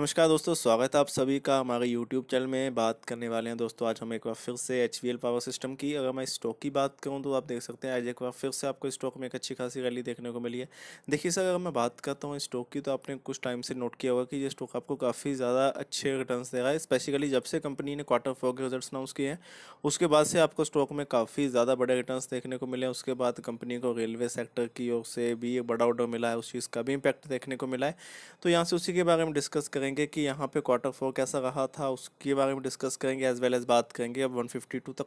नमस्कार दोस्तों स्वागत है आप सभी का हमारे यूट्यूब चैनल में बात करने वाले हैं दोस्तों आज हम एक बार फिर से एच पावर सिस्टम की अगर मैं स्टॉक की बात करूं तो आप देख सकते हैं आज एक बार फिर से आपको स्टॉक में एक अच्छी खासी रैली देखने को मिली है देखिए सर अगर मैं बात करता हूं स्टॉक की तो आपने कुछ टाइम से नोट किया होगा कि ये स्टॉक आपको काफ़ी ज़्यादा अच्छे रिटर्न दे रहा है स्पेसिकली जब से कंपनी ने क्वार्टर फोर के रिजल्ट अनाउंस किए हैं उसके बाद से आपको स्टॉक में काफ़ी ज़्यादा बड़े रिटर्न देखने को मिले हैं उसके बाद कंपनी को रेलवे सेक्टर की ओर से भी बड़ा ऑर्डर मिला है उस चीज़ का भी इम्पैक्ट देखने को मिला है तो यहाँ से उसी के बारे में डिस्कस करें करेंगे कि यहाँ पे क्वार्टर फोर कैसा रहा था उसके बारे में डिस्कस करेंगे एज वेल एज बात करेंगे अब 152 तक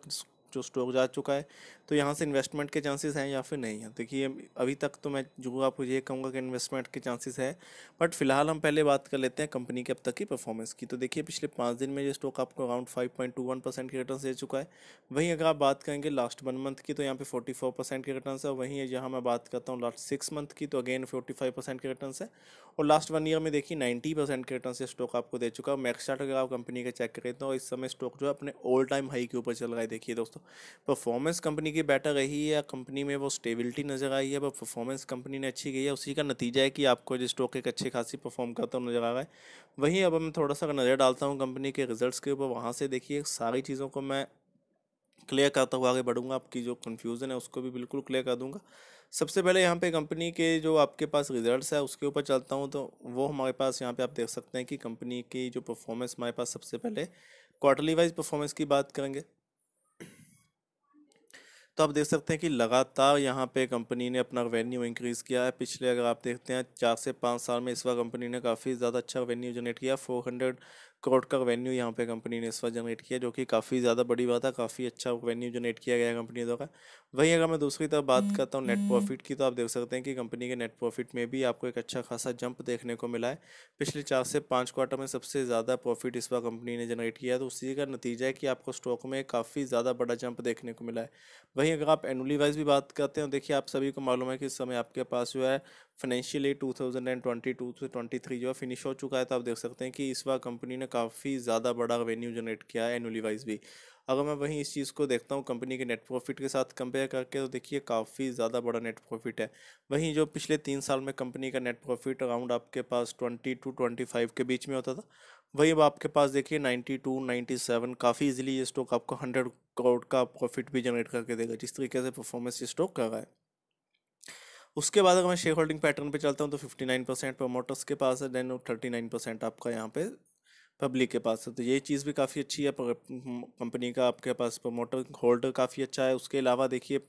जो स्टॉक जा चुका है तो यहाँ से इन्वेस्टमेंट के चांसेस हैं या फिर नहीं है देखिए अभी तक तो मैं जो आपको ये कहूँगा कि इन्वेस्टमेंट के चांसेस है बट फिलहाल हम पहले बात कर लेते हैं कंपनी के अब तक की परफॉर्मेंस की तो देखिए पिछले पाँच दिन में ये स्टॉक आपको around five point two one percent के रिटर्न दे चुका है वहीं अगर आप बात करेंगे लास्ट वन मंथ की तो यहाँ पे फोर्टी फोर परसेंट के रिटर्न है वहीं जहाँ मैं बात करता हूँ लास्ट सिक्स मंथ की तो अगेन फोर्टी फाइव परसेंट के रिटर्न है और लास्ट वन ईयर में देखिए नाइन्टी परसेंट के रिटर्न से स्टॉक आपको दे चुका है मैक्स अगर आप कंपनी का चेक करें तो इस समय स्टॉक जो है अपने ऑल टाइम हाई के ऊपर चल रहा है देखिए दोस्तों परफॉर्मेंस कंपनी की बेटर रही है कंपनी में वो स्टेबिलिटी नज़र आई है पर परफॉर्मेंस कंपनी ने अच्छी गई है उसी का नतीजा है कि आपको जो स्टॉक एक अच्छी खासी परफॉर्म करता हुआ नज़र आ रहा है वहीं अब मैं थोड़ा सा नज़र डालता हूँ कंपनी के रिजल्ट के ऊपर वहाँ से देखिए सारी चीज़ों को मैं क्लियर करता हुआ आगे बढ़ूंगा आपकी जो कन्फ्यूज़न है उसको भी बिल्कुल क्लियर कर दूंगा सबसे पहले यहाँ पे कंपनी के जो आपके पास रिजल्ट्स है उसके ऊपर चलता हूँ तो वो हमारे पास यहाँ पे आप देख सकते हैं कि कंपनी की जो परफॉर्मेंस हमारे पास सबसे पहले क्वार्टरली वाइज परफॉर्मेंस की बात करेंगे तो आप देख सकते हैं कि लगातार यहाँ पे कंपनी ने अपना रेवेन्यू इंक्रीज़ किया है पिछले अगर आप देखते हैं चार से पाँच साल में इस बार कंपनी ने काफ़ी ज़्यादा अच्छा रेवेन्यू जनरेट किया फोर हंड्रेड करोड़ का वेन्यू यहाँ पे कंपनी ने इस बार जनरेट किया जो कि काफ़ी ज़्यादा बड़ी बात है काफ़ी अच्छा वेन्यू जनरेट किया गया कंपनी द्वारा वहीं अगर मैं दूसरी तरफ बात हम्म, करता हूँ नेट प्रॉफिट हम्म। की तो आप देख सकते हैं कि कंपनी के नेट प्रॉफिट में भी आपको एक अच्छा खासा जंप देखने को मिला है पिछले चार से पाँच क्वार्टर में सबसे ज़्यादा प्रॉफिट इस बार कंपनी ने जनरेट किया तो उसी का नतीजा है कि आपको स्टॉक में काफ़ी ज़्यादा बड़ा जंप देखने को मिला है वहीं अगर आप एनुअली वाइज भी बात करते हैं तो देखिए आप सभी को मालूम है कि इस समय आपके पास जो है two thousand and twenty two से ट्वेंटी थ्री जो है फिनिश हो चुका है तो आप देख सकते हैं कि इस बार कंपनी ने काफ़ी ज़्यादा बड़ा रेवेन्यू जनरेट किया है एनुअली वाइज भी अगर मैं वहीं इस चीज़ को देखता हूँ कंपनी के नेट प्रॉफिट के साथ कंपेयर करके तो देखिए काफ़ी ज़्यादा बड़ा नेट प्रॉफिट है वहीं जो पिछले तीन साल में कंपनी का नेट प्रॉफिट अराउंड आपके पास ट्वेंटी टू ट्वेंटी फाइव के बीच में होता था वही अब आपके पास देखिए नाइन्टी टू नाइन्टी सेवन काफ़ी इजीली ये स्टॉक आपको हंड्रेड करोड़ का प्रॉफिट भी जनरेट करके देगा जिस तरीके से परफॉर्मेंस ये स्टॉक कर रहा है उसके बाद अगर मैं शेयर होल्डिंग पैटर्न पे चलता हूँ तो फिफ्टी नाइन परसेंट प्रोमोटर्स के पास है देन नाइन परसेंट आपका यहाँ पे पब्लिक के पास है तो ये चीज़ भी काफ़ी अच्छी है हम्म, कंपनी का आपके पास प्रमोटर होल्डर काफ़ी अच्छा है उसके अलावा देखिए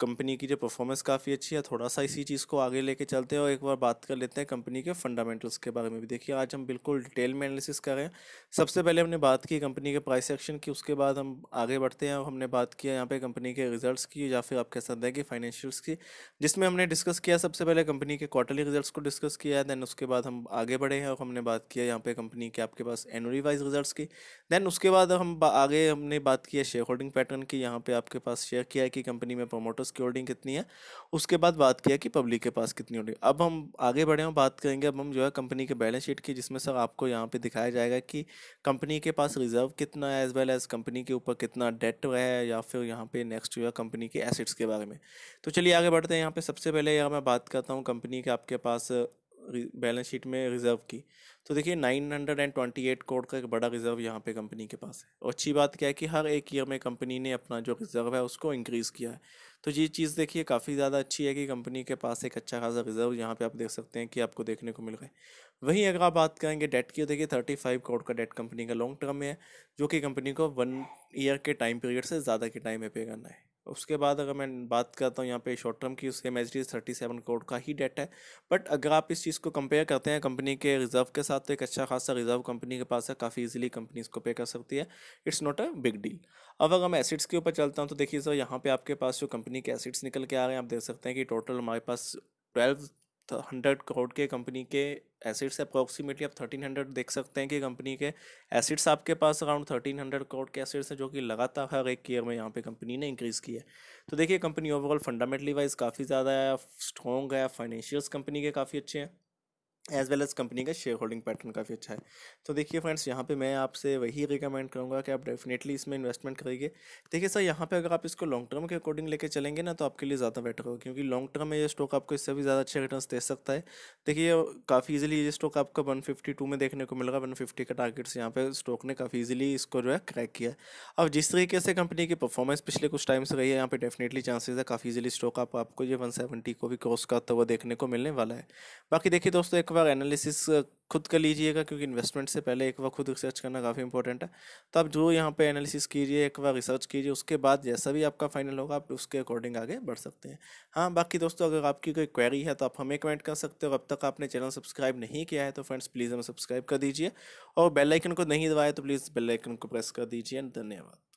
कंपनी की जो परफॉर्मेंस काफ़ी अच्छी है थोड़ा सा इसी चीज़ को आगे लेके चलते हैं और एक बार बात कर लेते हैं कंपनी के फंडामेंटल्स के बारे में भी देखिए आज हम बिल्कुल डिटेल में एनालिसिस कर रहे हैं सबसे पहले हमने बात की कंपनी के प्राइस एक्शन की उसके बाद हम आगे बढ़ते हैं और हमने बात किया यहाँ पे कंपनी के रिजल्ट्स की या फिर आप कह सकते हैं कि फाइनेंशियल्स की जिसमें हमने डिस्कस किया सबसे पहले कंपनी के क्वार्टरली रिज़ल्ट को डिस्कस किया देन उसके बाद हम आगे बढ़े हैं और हमने बात किया यहाँ पे कंपनी के आपके पास एनुअली वाइज रिजल्ट की देन उसके बाद हम आगे हमने बात किया शेयर होल्डिंग पैटर्न की यहाँ पे आपके पास शेयर किया है कि कंपनी में प्रोमोटर्स की होल्डिंग कितनी है उसके बाद बात किया कि पब्लिक के पास कितनी होल्डिंग अब हम आगे बढ़े हम बात करेंगे अब हम जो है कंपनी के बैलेंस शीट की जिसमें सर आपको यहाँ पे दिखाया जाएगा कि कंपनी के पास रिजर्व कितना है एज वेल एज कंपनी के ऊपर कितना डेट है या फिर यहाँ पे नेक्स्ट जो है कंपनी के एसेट्स के बारे में तो चलिए आगे बढ़ते हैं यहाँ पे सबसे पहले यहाँ मैं बात करता हूँ कंपनी के आपके पास बैलेंस शीट में रिज़र्व की तो देखिए nine hundred and twenty eight crore का एक बड़ा रिज़र्व यहाँ पे कंपनी के पास है और अच्छी बात क्या है कि हर एक ईयर में कंपनी ने अपना जो रिज़र्व है उसको इंक्रीज़ किया है तो ये चीज़ देखिए काफ़ी ज़्यादा अच्छी है कि कंपनी के पास एक अच्छा खासा रिज़र्व यहाँ पर आप देख सकते हैं कि आपको देखने को मिल रहा है वहीं अगर आप बात करेंगे डेट की तो देखिए थर्टी फाइव करोड़ का डेट कंपनी का लॉन्ग टर्म में है जो कि कंपनी को वन ईयर के टाइम पीरियड से ज़्यादा के टाइम में पे करना है उसके बाद अगर मैं बात करता हूँ यहाँ पे शॉर्ट टर्म की उसके एम थर्टी सेवन करोड़ का ही डेट है बट अगर आप इस चीज़ को कंपेयर करते हैं कंपनी के रिजर्व के साथ तो एक अच्छा खासा रिजर्व कंपनी के पास है काफ़ी ईजिली कंपनी इसको पे कर सकती है it's not a big deal अब अगर मैं एसिड्स के ऊपर चलता हूँ तो देखिए सर यहाँ पे आपके पास जो कंपनी के एसिड्स निकल के आ रहे हैं आप देख सकते हैं कि टोटल हमारे पास ट्वेल्व हंड्रेड करोड़ के कंपनी के एसिड्स अप्रॉक्सीमेटली आप थर्टीन हंड्रेड देख सकते हैं कि कंपनी के एसिड्स आपके पास अराउंड थर्टीन हंड्रेड करोड़ के एसिड्स हैं जो कि लगातार हर एक ईयर में यहाँ पे कंपनी ने इंक्रीज़ की है तो देखिए कंपनी ओवरऑल फंडामेंटली वाइज काफ़ी ज़्यादा है स्ट्रॉन्ग है फाइनेंशियल्स कंपनी के काफ़ी अच्छे हैं एज़ वेल एज़ कंपनी का शेयर होल्डिंग पैटर्न काफ़ी अच्छा है तो देखिए फ्रेंड्स यहाँ पे मैं आपसे वही रिकमेंड करूँगा कि आप डेफिनेटली इसमें इन्वेस्टमेंट करिए देखिए सर यहाँ पे अगर आप इसको लॉन्ग टर्म के अकॉर्डिंग लेके चलेंगे ना तो आपके लिए ज़्यादा बेटर होगा क्योंकि लॉन्ग टर्म में ये स्टॉक आपको इससे भी ज़्यादा अच्छे रिटर्न दे सकता है देखिए काफ़ी ईजिली ये स्टॉक आपका वन में देखने को मिल रहा है वन का टारगेट्स यहाँ पर स्टॉक ने काफ़ी ईजिली इसको जो है क्रैक किया अब जिस तरीके से कंपनी की परफॉर्मेंस पिछले कुछ टाइम से रही है यहाँ पर डेफिनेटली चांसेस है काफ़ी ईजिली स्टॉक आपको ये वन को भी क्रॉस करता हुआ देखने को मिलने वाला है बाकी देखिए दोस्तों एक बार एनालिसिस खुद कर लीजिएगा क्योंकि इन्वेस्टमेंट से पहले एक बार खुद रिसर्च करना काफ़ी इंपॉर्टेंट है तो आप जो यहाँ पे एनालिसिस कीजिए एक बार रिसर्च कीजिए उसके बाद जैसा भी आपका फाइनल होगा आप उसके अकॉर्डिंग आगे बढ़ सकते हैं हाँ बाकी दोस्तों अगर आपकी कोई क्वेरी है तो आप हमें कमेंट कर सकते हो अब तक आपने चैनल सब्सक्राइब नहीं किया है तो फ्रेंड्स प्लीज़ हमें सब्सक्राइब कर दीजिए और बेलाइकन को नहीं दबाया तो प्लीज़ बेलाइकन को प्रेस कर दीजिए धन्यवाद